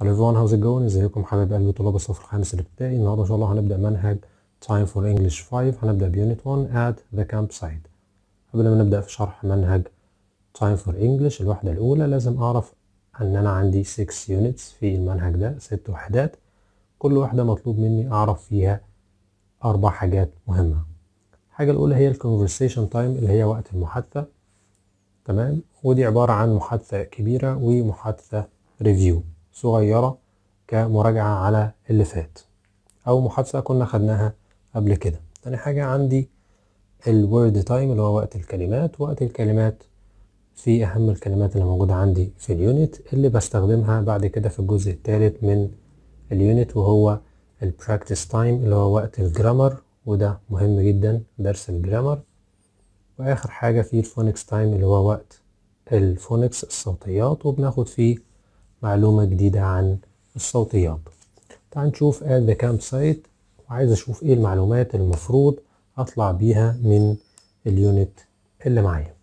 على everyone how's it going ازيكم حبايب قلبي طلاب الصف الخامس الابتدائي النهارده ان شاء الله هنبدا منهج time for English 5 هنبدا بيونت 1 at the campsite قبل ما نبدا في شرح منهج time for English الوحده الاولى لازم اعرف ان انا عندي 6 units في المنهج ده 6 وحدات كل وحده مطلوب مني اعرف فيها اربع حاجات مهمه الحاجه الاولى هي الكونفرسيشن تايم اللي هي وقت المحادثه تمام ودي عباره عن محادثه كبيره ومحادثه ريفيو صغيرة كمراجعة على اللي فات أو محادثة كنا خدناها قبل كده تاني حاجة عندي الورد تايم اللي هو وقت الكلمات وقت الكلمات في أهم الكلمات اللي موجودة عندي في اليونت اللي بستخدمها بعد كده في الجزء الثالث من اليونت وهو البراكتس تايم اللي هو وقت الجرامر وده مهم جدا درس الجرامر وآخر حاجة في الفونكس تايم اللي هو وقت الفونكس الصوتيات وبناخد فيه معلومة جديدة عن الصوتيات تعال نشوف at the campsite وعايز اشوف ايه المعلومات المفروض اطلع بيها من اليونت اللي معايا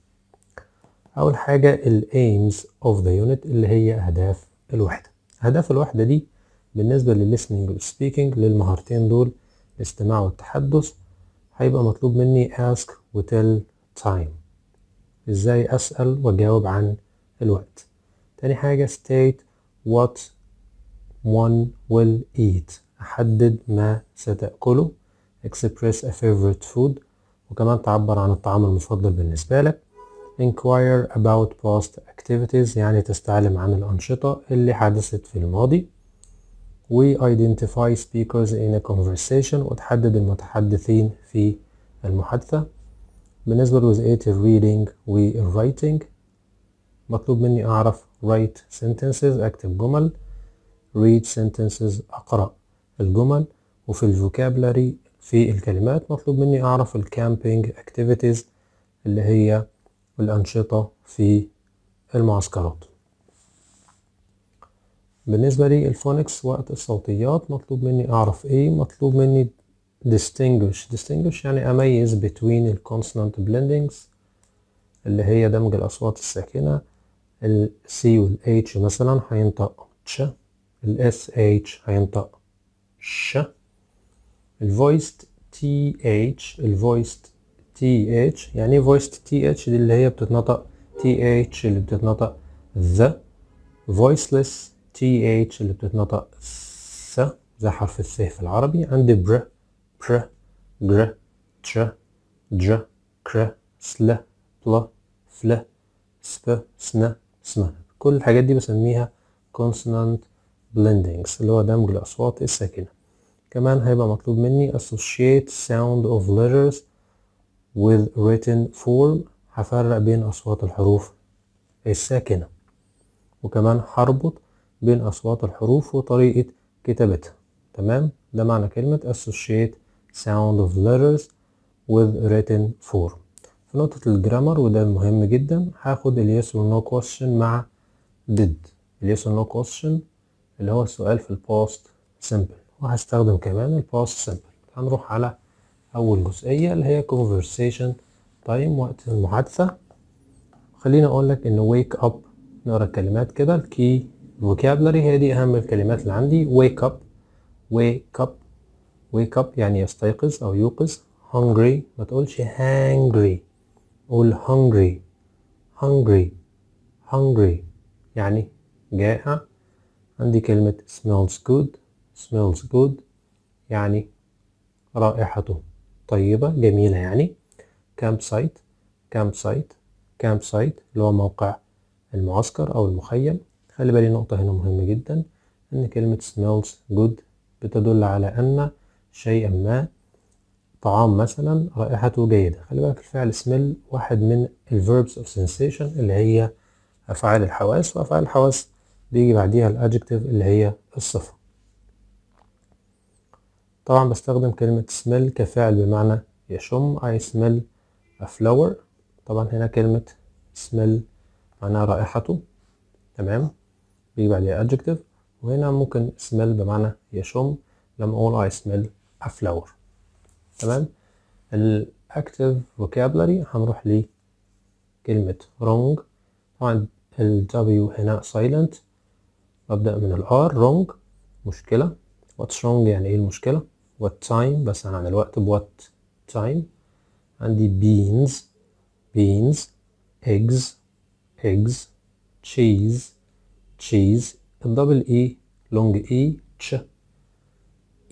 اول حاجة ال aims of the unit اللي هي اهداف الوحدة اهداف الوحدة دي بالنسبة لل للليسننج speaking للمهارتين دول الاستماع والتحدث هيبقى مطلوب مني ask وتل time ازاي اسأل واجاوب عن الوقت تاني حاجة state what one will eat أحدد ما ستأكله express a favorite food وكمان تعبر عن الطعام المفضل بالنسبة لك inquire about past activities يعني تستعلم عن الأنشطة اللي حدثت في الماضي we identify speakers in a conversation وتحدد المتحدثين في المحادثة بالنسبة لجزئية الريدينج reading مطلوب مني أعرف write sentences أكتب جمل read sentences أقرأ الجمل وفي الفوكابلري في الكلمات مطلوب مني أعرف الكامبينج activities اللي هي الأنشطة في المعسكرات بالنسبة لي الفونكس وقت الصوتيات مطلوب مني أعرف إيه مطلوب مني distinguish distinguish يعني أميز between consonant blendings اللي هي دمج الأصوات الساكنة ال وال والاتش مثلا هينطق تش الاس اتش هينطق ش الفويست تي اتش الفويست تي اتش يعني ايه TH دي اللي هي بتتنطق TH اللي بتتنطق ذا Voiceless TH اللي بتتنطق س زي حرف الس في العربي عندي بر بر جر تش جر كر سل بل فل سب سن اسمها كل الحاجات دي بسميها consonant blendings اللي هو دمج الأصوات الساكنة كمان هيبقى مطلوب مني associate sound of letters with written form هفرق بين أصوات الحروف الساكنة وكمان هربط بين أصوات الحروف وطريقة كتابتها تمام ده معنى كلمة associate sound of letters with written form في نقطة الجرامر وده مهم جدا هاخد اليس yes or no question مع did اليس yes or no question اللي هو السؤال في الباست سمبل وهستخدم كمان الباست سمبل هنروح على أول جزئية اللي هي conversation time وقت المحادثة خليني أقول لك إن wake up نقرا الكلمات كده الكي vocabulary هي دي أهم الكلمات اللي عندي wake up wake up wake up يعني يستيقظ أو يوقظ hungry ما تقولش hangry قول hungry hungry hungry يعني جائع عندي كلمة smells good smells good يعني رائحته طيبة جميلة يعني كامب سايت كامب سايت كامب سايت اللي هو موقع المعسكر أو المخيم خلي بالي نقطة هنا مهمة جدا إن كلمة smells good بتدل على أن شيئا ما طعام مثلا رائحته جيدة خلي بالك الفعل سميل واحد من الفيربس اوف سنسيشن اللي هي أفعال الحواس وأفعال الحواس بيجي بعديها الأدجكتيف اللي هي الصفة طبعا بستخدم كلمة سميل كفعل بمعنى يشم I smell a flower طبعا هنا كلمة سميل معناها رائحته تمام بيجي بعديها adjective وهنا ممكن سميل بمعنى يشم لما أقول I smell a flower تمام الاكتف فوكابلري هنروح لكلمة wrong طبعا ال W هنا silent ببدأ من ال R wrong مشكلة what's wrong يعني ايه المشكلة what time بس عن الوقت ب what time عندي beans beans eggs eggs cheese cheese الدبل اي لونج اي تش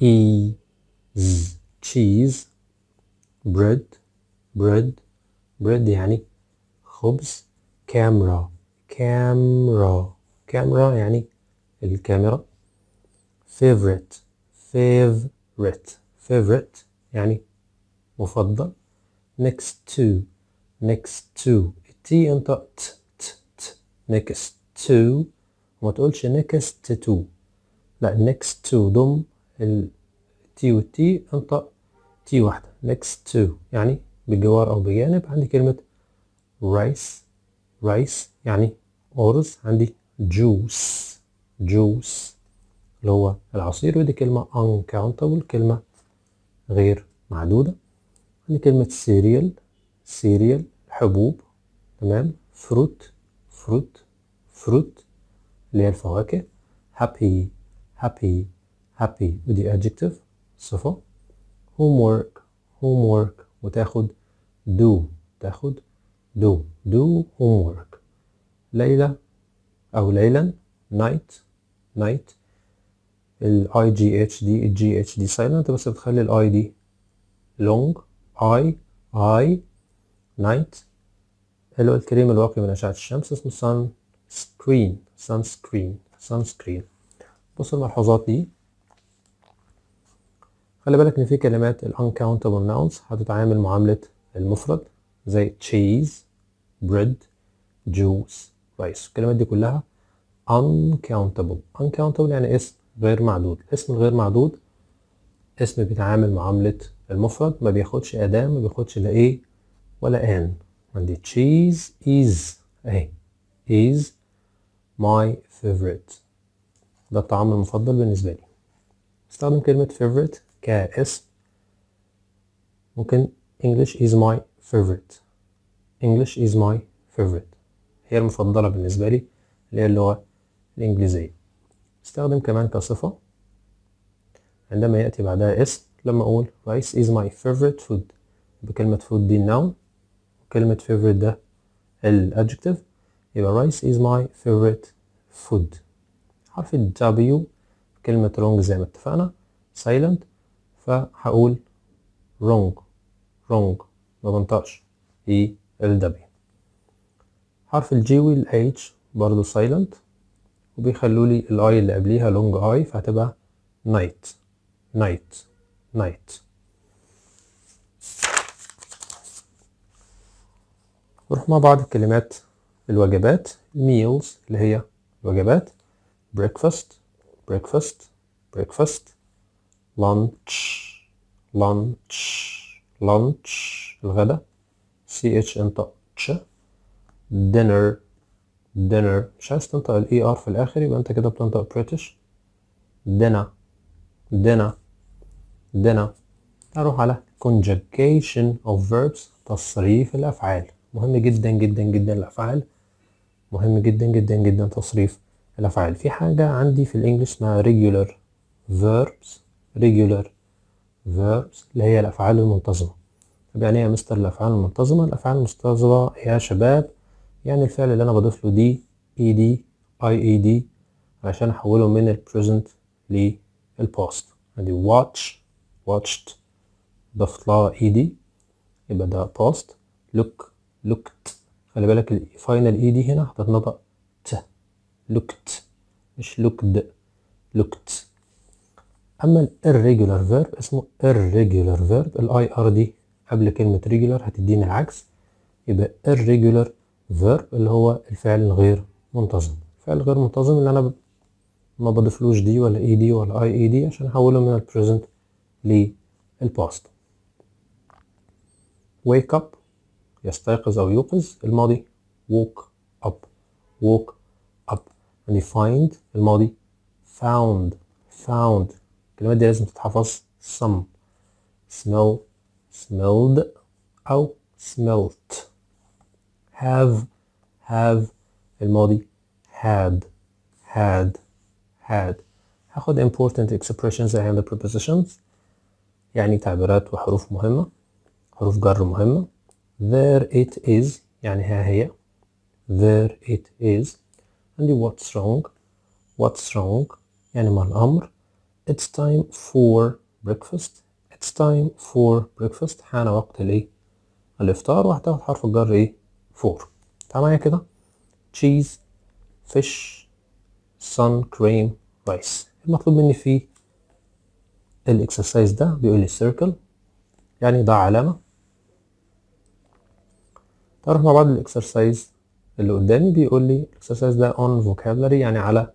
ايز cheese bread bread bread يعني خبز camera camera camera يعني الكاميرا favorite favorite favorite يعني مفضل next to next to T انطق ت ت ت next to وما تقولش next to لا next to ضم التي والتي انطق تي واحدة next to يعني بجوار أو بجانب عندي كلمة rice rice يعني أرز عندي juice juice اللي هو العصير ودي كلمة uncountable كلمة غير معدودة عندي كلمة cereal cereal حبوب تمام فروت فروت فروت اللي هي الفواكه happy happy happy ودي adjective صفة homework homework وتاخد do تاخد do do homework ليلة أو ليلا night night ال I G H D G H D silent بس بتخلي ال I دي long I I night حلو الكريم الواقي من أشعة الشمس اسمه sun screen sun screen sun screen بص الملحوظات دي خلي بالك ان في كلمات ال uncountable nouns هتتعامل معاملة المفرد زي cheese bread juice rice الكلمات دي كلها uncountable uncountable يعني اسم غير معدود اسم غير معدود اسم بيتعامل معاملة المفرد ما بياخدش أداة ما بياخدش لا إيه ولا إن عندي cheese is أهي is my favorite ده الطعام المفضل بالنسبة لي استخدم كلمة favorite كاسم ممكن English is my favorite English is my favorite هي المفضلة بالنسبة لي اللي هي اللغة الإنجليزية استخدم كمان كصفة عندما يأتي بعدها اسم لما أقول rice is my favorite food بكلمة food دي noun وكلمة favorite ده الادجكتيف يبقى rice is my favorite food حرف ال W كلمة long زي ما اتفقنا silent فهقول wrong wrong ما بنطقش اي e ال دبليو حرف الجي والاتش برضه سايلنت وبيخلوا لي الاي اللي قبليها لونج اي فهتبقى نايت نايت نايت نروح مع بعض كلمات الوجبات meals اللي هي وجبات breakfast breakfast breakfast lunch lunch lunch الغداء ch انطق تش dinner dinner مش عايز تنطق ال ار e في الاخر يبقى انت كده بتنطق بريتش dinner dinner dinner اروح على conjugation of verbs تصريف الافعال مهم جدا جدا جدا الافعال مهم جدا جدا جدا تصريف الافعال في حاجه عندي في الانجليش اسمها regular verbs regular verbs اللي هي الأفعال المنتظمة طب يعني إيه يا مستر الأفعال المنتظمة؟ الأفعال المنتظمة يا شباب يعني الفعل اللي أنا بضيف له دي اي دي اي اي دي عشان أحوله من البريزنت للباست ادي واتش واتشت ضفت لها اي e دي يبقى ده باست لوك لوكت خلي بالك الفاينل اي دي هنا هتتنطق ت لوكت مش لوكد لوكت اما الريجولار فيرب اسمه irregular verb الاي ار دي قبل كلمه ريجولار هتدينا العكس يبقى irregular verb اللي هو الفعل الغير منتظم الفعل الغير منتظم اللي انا ب... ما بضيفلوش دي ولا اي دي ولا اي اي e دي عشان احوله من البريزنت للباست wake up يستيقظ او يوقظ الماضي woke up woke up and find الماضي found found الكلمات دي لازم تتحفظ some smell smelled أو smelt have have الماضي had had had هاخد important expressions and the prepositions يعني تعبيرات وحروف مهمة حروف جر مهمة there it is يعني ها هي there it is and what's wrong what's wrong يعني ما الأمر It's time for breakfast It's time for breakfast حان وقت ليه الإفطار وهتاخد حرف الجر إيه for تعالى معايا كده cheese fish sun cream rice المطلوب مني في الاكسرسايز ده بيقول لي circle يعني ضع علامة تعال مع بعض الاكسرسايز اللي قدامي بيقول لي الاكسرسايز ده on vocabulary يعني على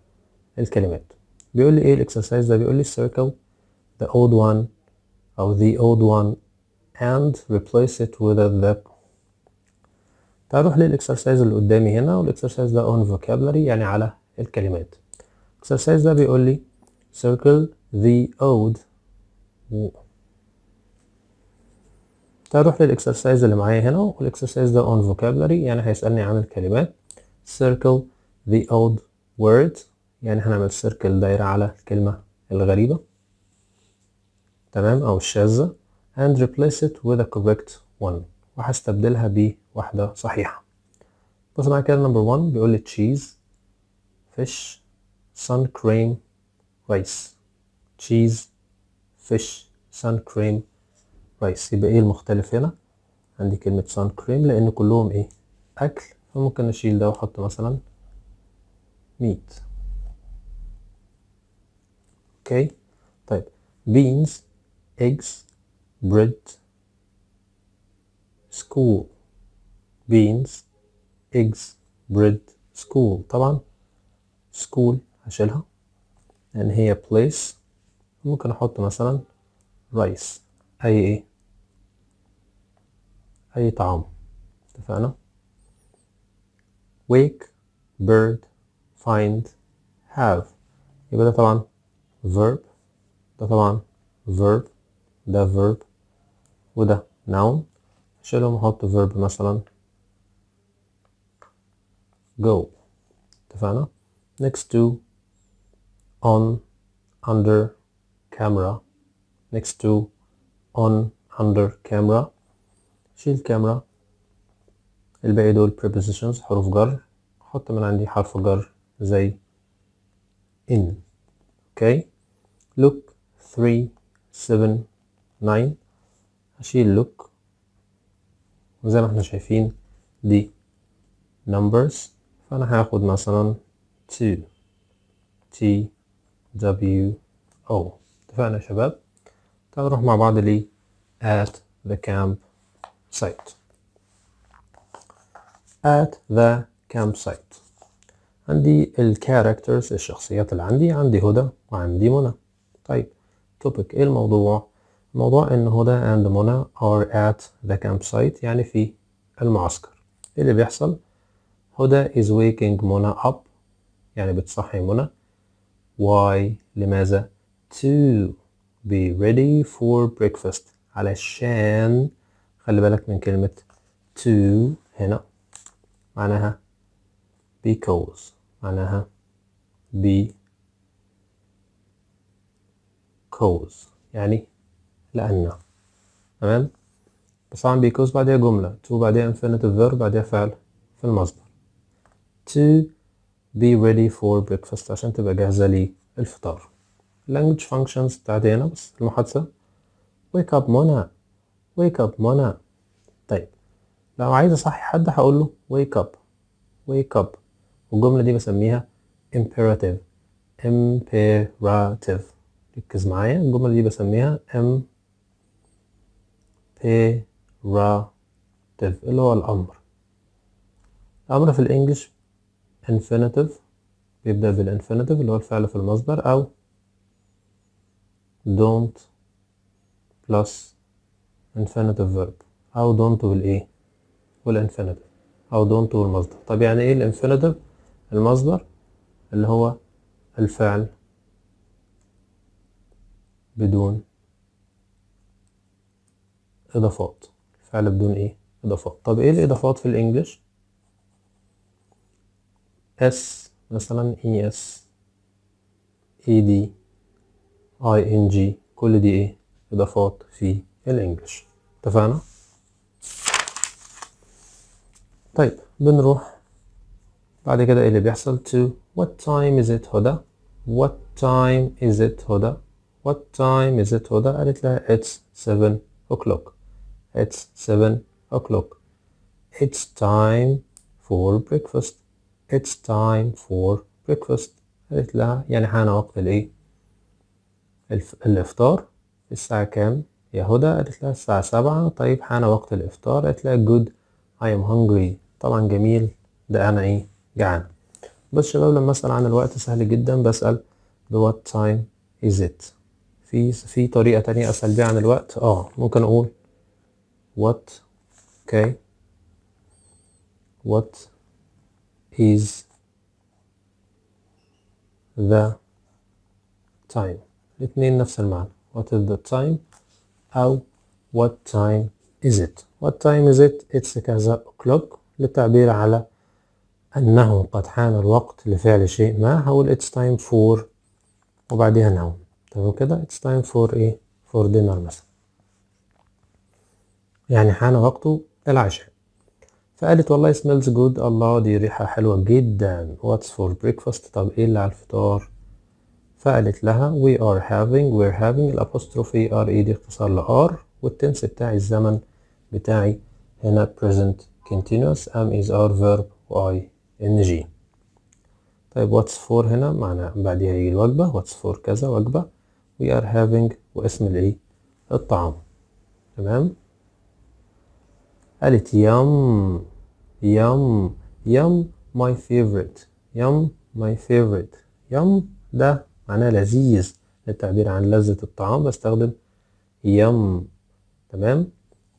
الكلمات بيقول لي ايه الاكسرسايز ده بيقول لي circle the old one او the old one and replace it with a the روح للاكسرسايز اللي قدامي هنا والاكسرسايز ده on vocabulary يعني على الكلمات الاكسرسايز ده بيقول لي circle the old روح للاكسرسايز اللي معايا هنا والاكسرسايز ده on vocabulary يعني هيسألني عن الكلمات circle the old words يعني هنعمل سيركل دايرة على الكلمة الغريبة تمام أو الشاذة and replace it with a correct one وهستبدلها بواحدة صحيحة بص معايا كده نمبر وان بيقول لي تشيز فيش sun cream rice cheese fish sun cream rice يبقى ايه المختلف هنا عندي كلمة sun cream لأن كلهم ايه أكل فممكن أشيل ده وأحط مثلا meat Okay. Type beans eggs bread school beans eggs bread school طبعا school هشيلها And here place ممكن أحط مثلا rice أي إيه أي طعام اتفقنا wake bird find have يبقى ده طبعا verb ده طبعا verb ده verb وده noun شيلهم واحط verb مثلا go اتفقنا next to on under camera next to on under camera شيل camera الباقي دول prepositions حروف جر حط من عندي حرف جر زي in اوكي okay. look 3 7 9 هشيل look وزي ما احنا شايفين دي numbers فانا هاخد مثلا 2 T W O اتفقنا يا شباب تعالوا نروح مع بعض ل at the camp site at the campsite عندي الكاركترز الشخصيات اللي عندي عندي هدى وعندي منى طيب topic ايه الموضوع الموضوع ان هدى and منى are at the campsite يعني في المعسكر ايه اللي بيحصل هدى is waking منى up يعني بتصحي منى why لماذا to be ready for breakfast علشان خلي بالك من كلمة to هنا معناها because معناها be كوز يعني لأن تمام بس عم بيكوز بعدها جملة to بعدها infinitive verb بعدها فعل في المصدر to be ready for breakfast عشان تبقى جاهزة للفطار language functions بتاعتي هنا بس المحادثة wake up منى wake up منى طيب لو عايز اصحي حد هقول له wake up wake up والجملة دي بسميها imperative imperative ركز معايا الجمل دي بسميها ام imperative اللي هو الأمر الأمر في الإنجليش infinitive بيبدأ بالانفينيتيف اللي هو الفعل في المصدر أو don't plus infinitive verb أو don't بالإيه والانفينيتيف أو don't والمصدر طب يعني إيه الانفينيتيف المصدر اللي هو الفعل بدون إضافات فعل بدون إيه إضافات طب إيه الإضافات في الإنجليش S مثلا ES ED ING كل دي إيه إضافات في الإنجليش اتفقنا طيب بنروح بعد كده إيه اللي بيحصل to what time is it هدى what time is it هدى what time is it هدى قالت لها it's 7 o'clock it's 7 o'clock it's time for breakfast it's time for breakfast قالت لها يعني حان وقت الايه الافطار الساعة كام يا هدى قالت لها الساعة سبعة طيب حان وقت الافطار قالت لها good I am hungry طبعا جميل ده انا ايه جعان بس شباب لما اسأل عن الوقت سهل جدا بسأل the what time is it في في طريقة تانية أسهل بيها عن الوقت اه ممكن أقول what okay what is the time الاثنين نفس المعنى what is the time أو what time is it what time is it it's كذا o'clock للتعبير على أنه قد حان الوقت لفعل شيء ما هقول it's time for وبعدها noun تمام كده اتس تايم فور ايه فور دينر مثلا يعني حان وقت العشاء فقالت والله سميلز جود الله دي ريحة حلوة جدا واتس فور بريكفاست طب ايه اللي على الفطار فقالت لها we are having we're having الابوستروفي ار اي e دي اختصار لار والتنس بتاعي الزمن بتاعي هنا present continuous am is ار verb و ان جي طيب what's for هنا معناه بعديها يجي الوجبة what's for كذا وجبة we are having واسم العي الطعام تمام قالت يام يام يام my favorite يام my favorite يام ده معناه لذيذ للتعبير عن لذة الطعام بستخدم يام تمام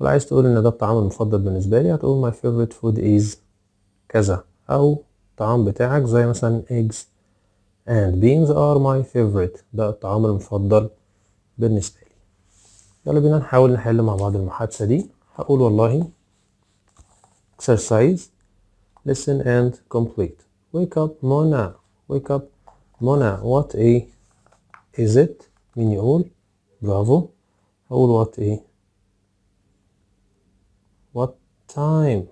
لو عايز تقول ان ده الطعام المفضل بالنسبة لي هتقول my favorite food is كذا او الطعام بتاعك زي مثلا eggs and beans are my favorite ده الطعام المفضل بالنسبة لي يلا بينا نحاول نحل مع بعض المحادثة دي هقول والله exercise listen and complete wake up Mona wake up Mona what a is it مين يقول برافو هقول what a what time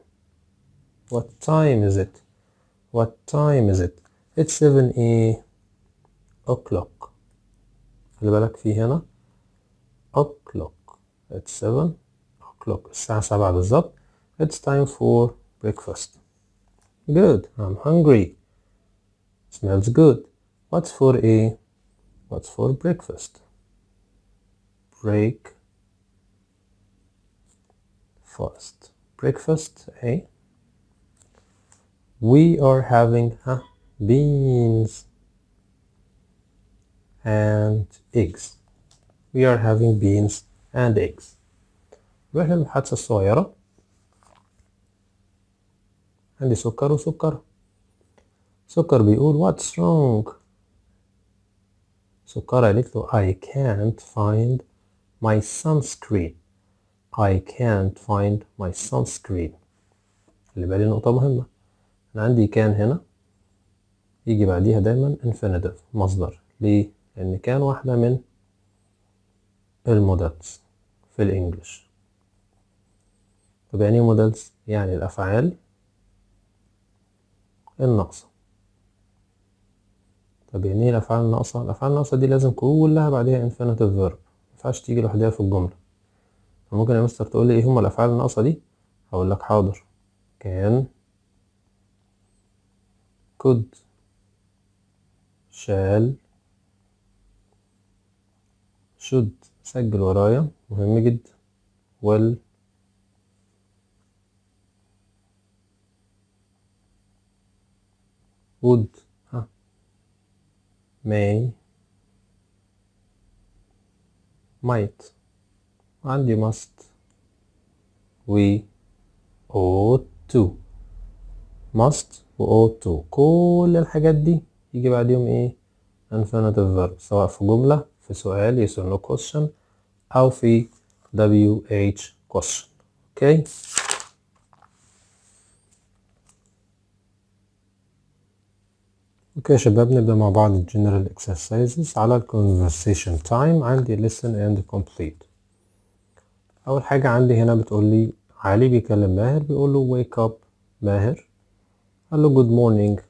what time is it what time is it it's 7 a o'clock خلي بالك في هنا o'clock it's 7 o'clock الساعة 7 بالظبط it's time for breakfast good I'm hungry smells good what's for a what's for breakfast break fast breakfast a eh? we are having huh, beans and eggs. We are having beans and eggs. وهل حدث صغيرة؟ عندي سكر وسكر. سكر بيقول what's wrong? سكر قالت له I can't find my sunscreen. I can't find my sunscreen. اللي بالي نقطة مهمة. أنا عندي كان هنا يجي بعديها دايما infinitive مصدر ليه؟ ان كان واحدة من المودلز في الانجليش طب يعني مودلز يعني الافعال الناقصة طب يعني ايه الافعال الناقصة الافعال الناقصة دي لازم كلها بعدها انفينيتيف فيرب مينفعش تيجي لوحدها في الجملة فممكن يا مستر تقول لي ايه هما الافعال الناقصة دي هقول لك حاضر كان could shall should سجل ورايا مهم جدا وال would ها may might and you must we ought to must و ought to كل الحاجات دي يجي بعديهم ايه infinitive verb سواء في جملة في سؤال yes or no question أو في WH question okay اوكي okay, شباب نبدأ مع بعض الجنرال exercises على الكونفرسيشن تايم عندي listen and complete أول حاجة عندي هنا بتقول لي علي بيكلم ماهر بيقول له wake up ماهر قال له good morning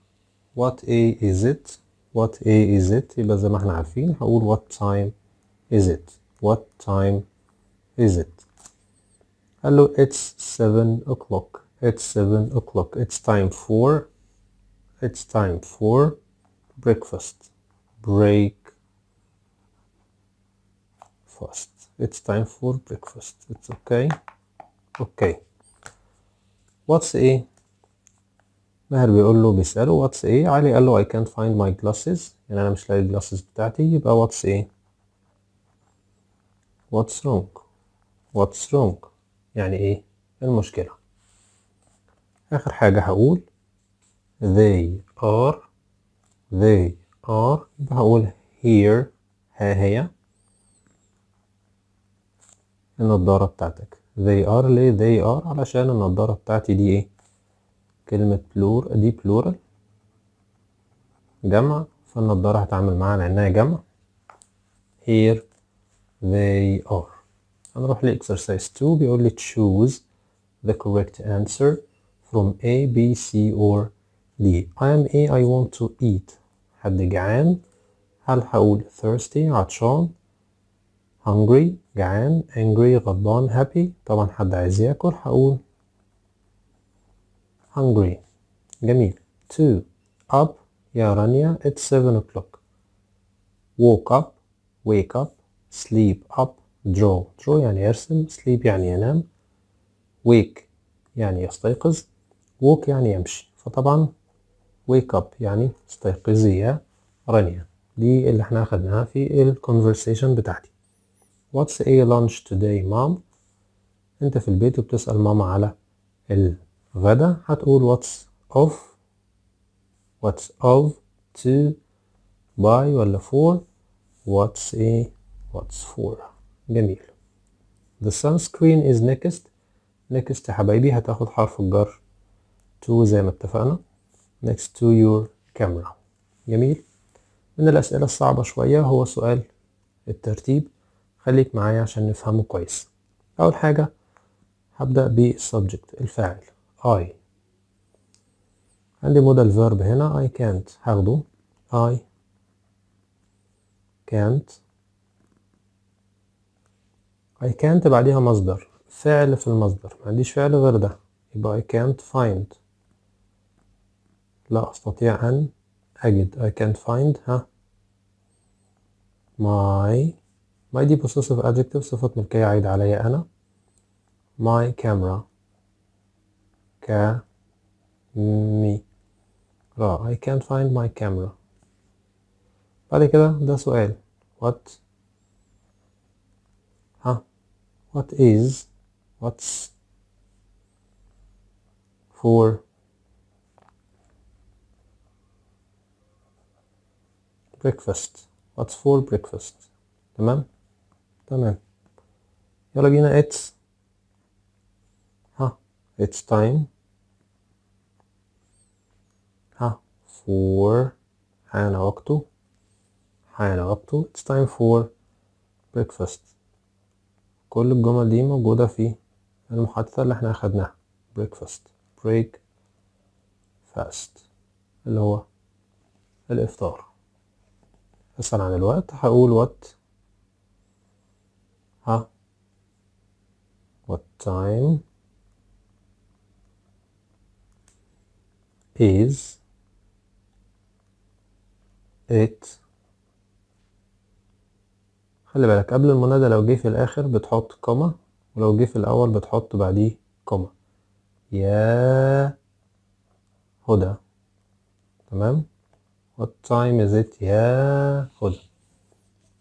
what a is it what a is it يبقى زي ما احنا عارفين هقول what time is it what time is it Hello, it's 7 o'clock it's 7 o'clock it's time for it's time for breakfast break fast it's time for breakfast it's okay okay what's a ماهر بيقول له بيسأله واتس ايه علي قال له I can't find my glasses يعني أنا مش لاقي الجلاسز بتاعتي يبقى واتس ايه واتس رونج واتس رونج يعني ايه المشكلة آخر حاجة هقول they are they are يبقى هقول here ها هي النضارة بتاعتك they are ليه they are علشان النضارة بتاعتي دي ايه كلمة بلور دي بلورال جمع فالنضارة هتعمل معاها لأنها جمع here they are هنروح لإكسرسايز 2 بيقول لي choose the correct answer from A, B, C or D I am A I want to eat حد جعان هل هقول thirsty عطشان hungry جعان angry غضبان happy طبعا حد عايز ياكل هقول hungry جميل to up يا رانيا it's seven o'clock woke up wake up sleep up draw draw يعني يرسم sleep يعني ينام wake يعني يستيقظ walk يعني يمشي فطبعا wake up يعني استيقظي يا رانيا دي اللي احنا اخدناها في ال conversation بتاعتي what's a lunch today mom انت في البيت وبتسأل ماما على ال غدا هتقول what's of what's of to by ولا for what's a what's for جميل the sunscreen is next next يا حبايبي هتاخد حرف الجر to زي ما اتفقنا next to your camera جميل من الأسئلة الصعبة شوية هو سؤال الترتيب خليك معايا عشان نفهمه كويس أول حاجة هبدأ بالسبجكت الفاعل I عندي مودل فيرب هنا I can't هاخده I can't I can't بعديها مصدر فعل في المصدر ما عنديش فعل غير ده يبقى I can't find لا أستطيع أن أجد I can't find ها my my دي possessive adjective صفة ملكية عايدة عليا أنا my camera me. Oh, I can't find my camera بعد كده ده سؤال what ها what is what's for breakfast what's for breakfast تمام تمام يلا بينا it's ها it's time for حان وقته حان وقته it's time for breakfast كل الجمل دي موجودة في المحادثة اللي احنا اخدناها breakfast break fast اللي هو الإفطار أسأل عن الوقت هقول what ها what time is 8 خلي بالك قبل المنادى لو جه في الآخر بتحط كوما ولو جه في الأول بتحط بعديه كوما يا هدى تمام what time is it يا هدى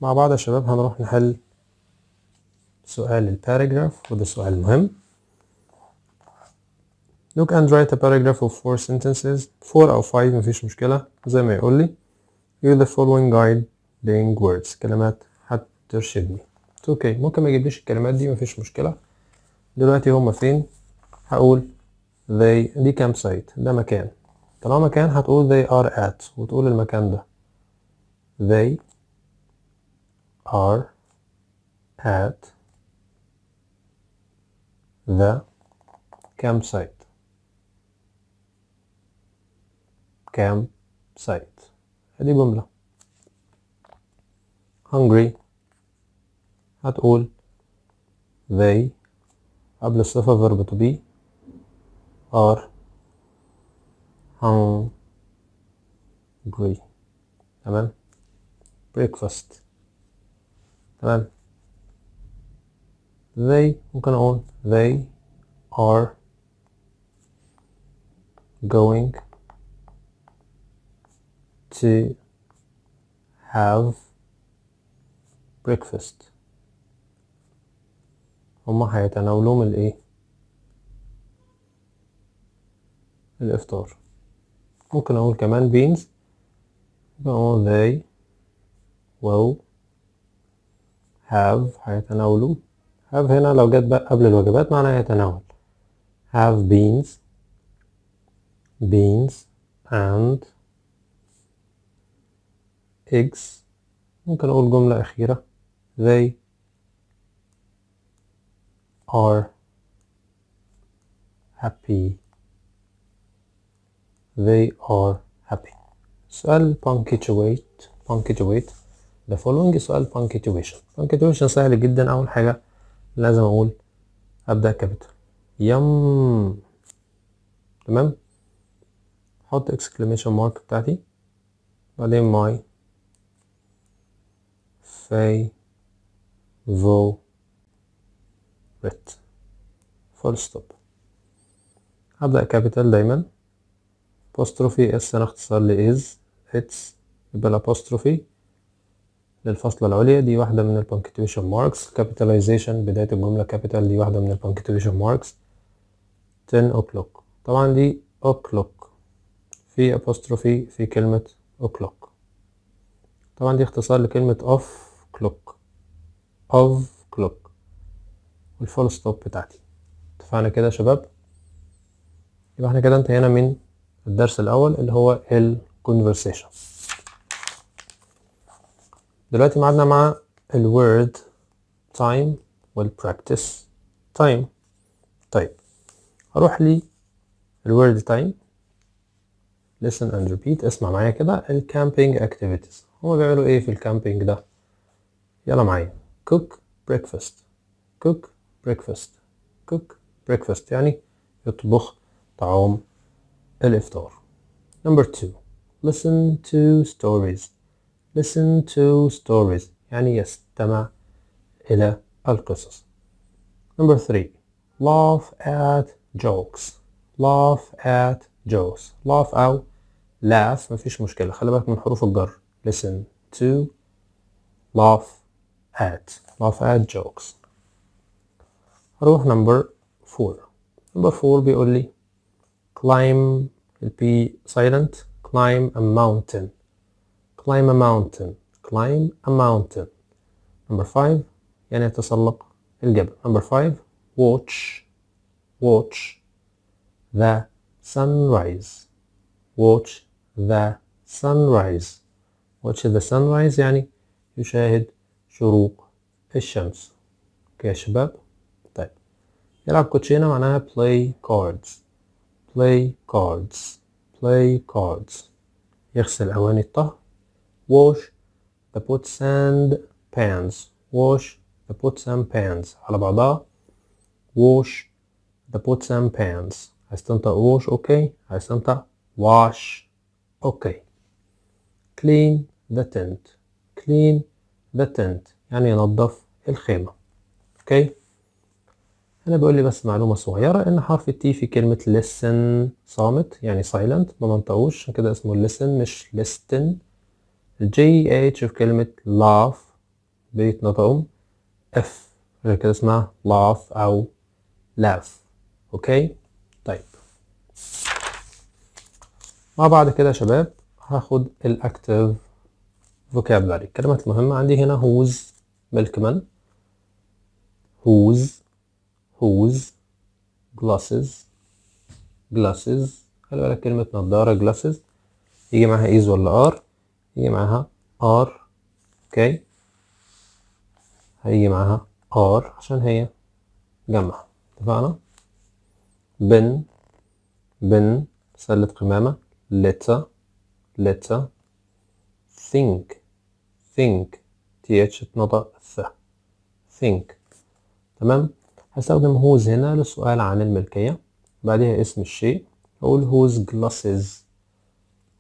مع بعض يا شباب هنروح نحل سؤال الباراجراف وده سؤال مهم look and write a paragraph of four sentences four أو five مفيش مشكلة زي ما يقول لي use the following guide guiding words كلمات هترشدني اوكي okay. ممكن ما يجيبليش الكلمات دي مفيش مشكلة دلوقتي هما فين هقول they دي campsite سايت ده مكان طالما مكان هتقول they are at وتقول المكان ده they are at the campsite campsite هتبقى جملة hungry هتقول they قبل الصفة verb to be are hungry تمام breakfast تمام they ممكن أقول they are going to have breakfast هما هيتناولوهم الايه الافطار ممكن اقول كمان beans يبقى they will have هيتناولوا have هنا لو جت قبل الوجبات معناها يتناول have beans beans and إكس ممكن أقول جملة أخيرة they are happy they are happy سؤال punctuate punctuate the following سؤال punctuation punctuation سهل جدا أول حاجة لازم أقول أبدأ كابيتال يم تمام حط exclamation mark بتاعتي بعدين my فاي favorite فول ستوب هبدأ كابيتال دايما apostrophe اس انا اختصار ل is its يبقى الابوستروفي للفاصلة العليا دي واحدة من البنكتويشن ماركس كابيتاليزيشن بداية الجملة كابيتال دي واحدة من البنكتويشن ماركس 10 o'clock طبعا دي o'clock في apostrophe في كلمة o'clock طبعا دي اختصار لكلمة off كلوك اوف كلوك والفول ستوب بتاعتي اتفقنا كده يا شباب يبقى احنا كده انتهينا من الدرس الاول اللي هو الكونفرسيشن دلوقتي معانا مع الورد تايم والبراكتس تايم طيب هروح لي الورد تايم listen and repeat اسمع معايا كده الكامبينج اكتيفيتيز هما بيعملوا ايه في الكامبينج ده يلا معايا cook breakfast cook breakfast cook breakfast يعني يطبخ طعام الإفطار number two listen to stories listen to stories يعني يستمع إلى القصص number three laugh at jokes laugh at jokes laugh أو laugh مفيش مشكلة خلي بالك من حروف الجر listen to laugh ads laugh at jokes نروح number 4 number 4 بيقول لي climb البي silent climb a mountain climb a mountain climb a mountain number 5 يعني تسلق الجبل number 5 watch watch the sunrise watch the sunrise watch the sunrise يعني يشاهد شروق الشمس اوكي يا شباب طيب نلعب كوتشينة معناها play cards play cards play cards يغسل أواني الطهي wash the pots and pans wash the pots and pans على بعضها wash the pots and pans هستنطق wash okay هستنطق wash okay. clean the tent clean باتنت يعني ينظف الخيمة اوكي انا بقول لي بس معلومة صغيرة ان حرف التي في كلمة listen صامت يعني silent ما ننطقوش عشان كده اسمه listen مش listen الجي اتش في كلمة laugh بيتنطقوا اف عشان كده اسمها laugh او laugh اوكي طيب مع بعض كده يا شباب هاخد الاكتف vocabulary الكلمات المهمة عندي هنا whose milkman whose whose glasses glasses خلي بالك كلمة نظارة glasses يجي معها is ولا are يجي معها are okay. هيجي معها are عشان هي جمع اتفقنا بن بن سلة قمامة letter letter think think th تنضى ث think تمام هستخدم whose هنا لسؤال عن الملكية بعدها اسم الشيء أقول whose glasses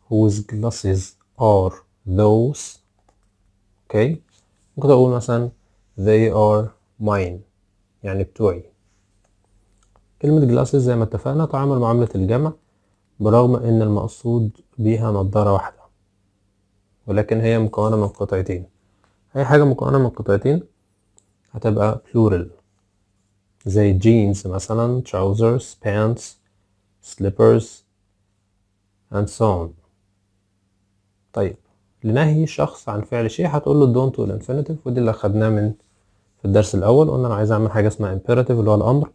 whose glasses are those اوكي okay. ممكن اقول مثلا they are mine يعني بتوعي كلمة glasses زي ما اتفقنا تعامل معاملة الجمع برغم ان المقصود بيها نظارة واحدة ولكن هي مكونة من قطعتين أي حاجة مكونة من قطعتين هتبقى plural زي jeans مثلا trousers pants slippers and so on طيب لنهي شخص عن فعل شيء هتقول له don't infinitive ودي اللي اخدناه من في الدرس الاول قلنا انا عايز اعمل حاجه اسمها imperative اللي هو الامر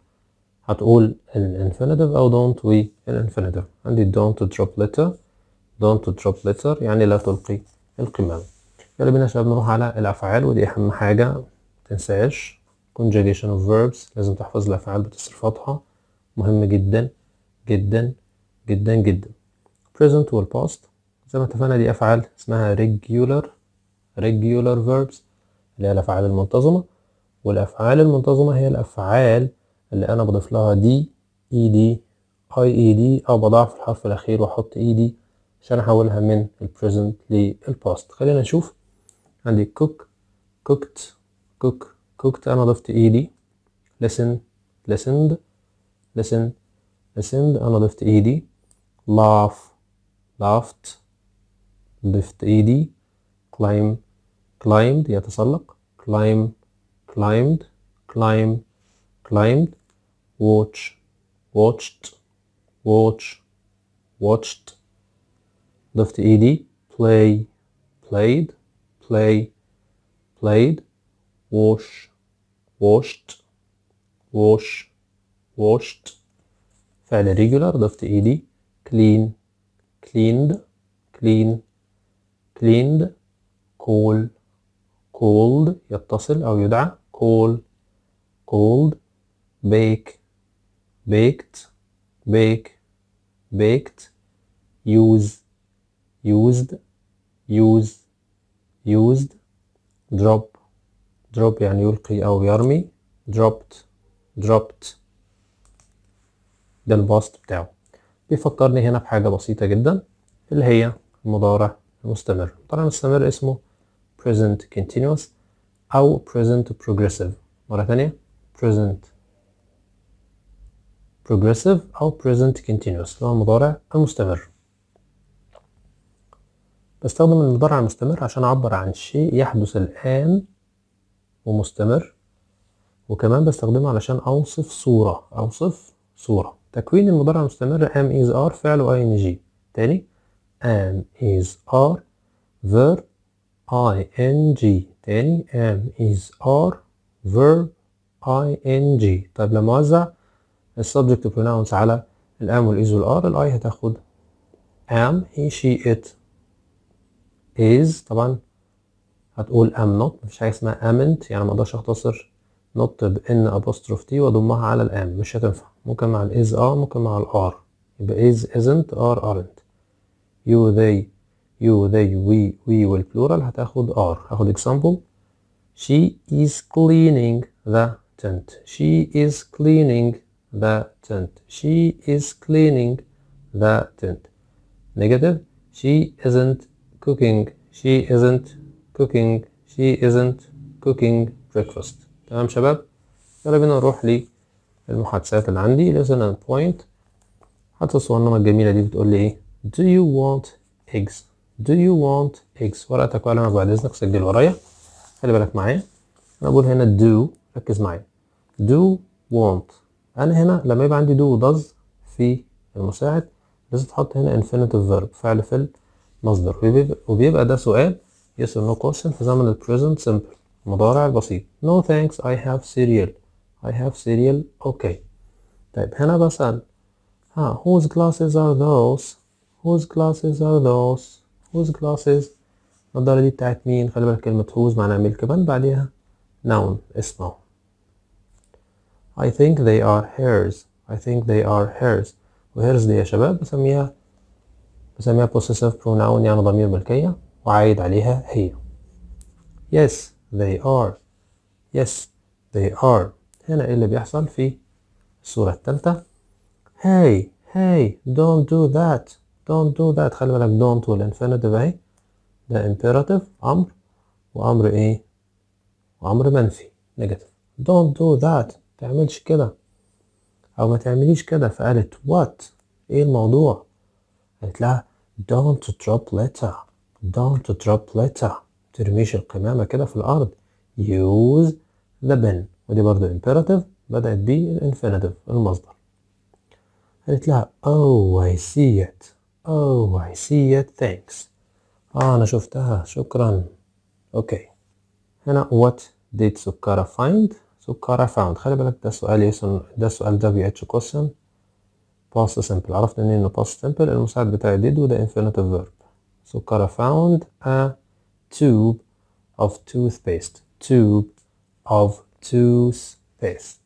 هتقول الانفينيتيف او don't الانفينيتيف عندي don't drop letter don't drop letter يعني لا تلقي القمم يلا بينا شباب نروح على الأفعال ودي أهم حاجة متنساش conjugation of verbs لازم تحفظ الأفعال بتصرفاتها مهم جدا جدا جدا جدا present والpast زي ما اتفقنا دي أفعال اسمها regular regular verbs اللي هي الأفعال المنتظمة والأفعال المنتظمة هي الأفعال اللي أنا بضيف لها دي اي دي اي اي دي أو بضعف الحرف الأخير وأحط اي e دي عشان احولها من البريزنت للباست خلينا نشوف عندي كوك كوكت كوك كوكت انا ضفت اي دي listen listened listen listened انا ضفت اي دي laugh laughed ضفت اي دي climb climbed يتسلق climb climbed climb climbed watch watched watch watched left ed, play, played, play, played, wash, washed, wash, washed, فعل regular left ed, clean, cleaned, clean, cleaned, call, called يتصل أو يدعى call, called, bake, baked, bake, baked, use, used use used drop drop يعني يلقي أو يرمي dropped dropped ده الباست بتاعه بيفكرني هنا بحاجة بسيطة جدا اللي هي المضارع المستمر المضارع المستمر اسمه present continuous أو present progressive مرة تانية present progressive أو present continuous اللي هو المضارع المستمر بستخدم المضارع المستمر عشان أعبر عن شيء يحدث الآن ومستمر وكمان بستخدمه علشان أوصف صورة أوصف صورة تكوين المضارع المستمر am is are فعل ing تاني am is are verb ing تاني am is are verb ing طيب لما أوزع السبجكت بروناونس على الام والايز والار الأي هتاخد am he she it is طبعا هتقول am not مفيش حاجه اسمها amn't يعني ما اقدرش اختصر not بان apostrophe t واضمها على الام مش هتنفع ممكن مع ال is اه ممكن مع ال r يبقى is isn't are aren't you they you they we we والبلورال هتاخد are هاخد example she is cleaning the tent she is cleaning the tent she is cleaning the tent negative she isn't cooking she isn't cooking she isn't cooking breakfast تمام شباب يلا بينا نروح للمحادثات اللي عندي listen and point حتى الصغننة الجميلة دي بتقول لي ايه do you want eggs do you want eggs ورقتك وقلمك بعد اذنك سجل ورايا خلي بالك معايا انا بقول هنا do ركز معايا do want انا هنا لما يبقى عندي do does في المساعد لازم تحط هنا infinitive verb فعل في مصدر وبيبقى ده سؤال yes or no question في زمن ال present simple المضارع البسيط no thanks I have cereal I have cereal okay طيب هنا بسأل ها whose glasses are those whose glasses are those whose glasses النضارة دي بتاعت مين خلي بالك كلمة whose معناها ملك من بعديها noun اسمه I think they are hers I think they are hers وهيرز دي يا شباب بسميها بسميها possessive pronoun يعني ضمير ملكية وعايد عليها هي yes they are yes they are هنا ايه اللي بيحصل في الصورة التالتة hey hey don't do that don't do that خلي بالك don't والانفينيتيف اهي ده imperative امر وامر ايه وامر منفي نيجاتيف don't do that تعملش كده او ما تعمليش كده فقالت what ايه الموضوع قالت لها don't drop letter don't drop letter ترميش القمامة كده في الأرض use the pen ودي برضو imperative بدأت بالانفينيتيف المصدر قالت لها oh I see it oh I see it thanks اه أنا شفتها شكرا أوكي هنا what did سكارة find سكارة found خلي بالك ده سؤال ده سؤال ده بي اتش question past simple عرفت منين ان past simple المساعد بتاعي did وده infinitive verb So Kara found a tube of toothpaste tube of toothpaste